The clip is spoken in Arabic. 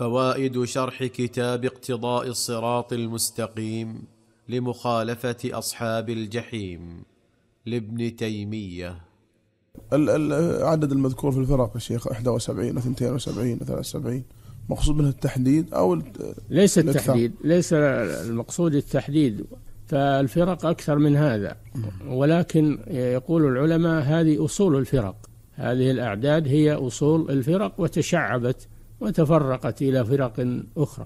فوائد شرح كتاب اقتضاء الصراط المستقيم لمخالفه اصحاب الجحيم لابن تيميه العدد المذكور في الفرق يا شيخ 71 72 73 مقصود منه التحديد او ليس التحديد ليس المقصود التحديد فالفرق اكثر من هذا ولكن يقول العلماء هذه اصول الفرق هذه الاعداد هي اصول الفرق وتشعبت وتفرقت إلى فرق أخرى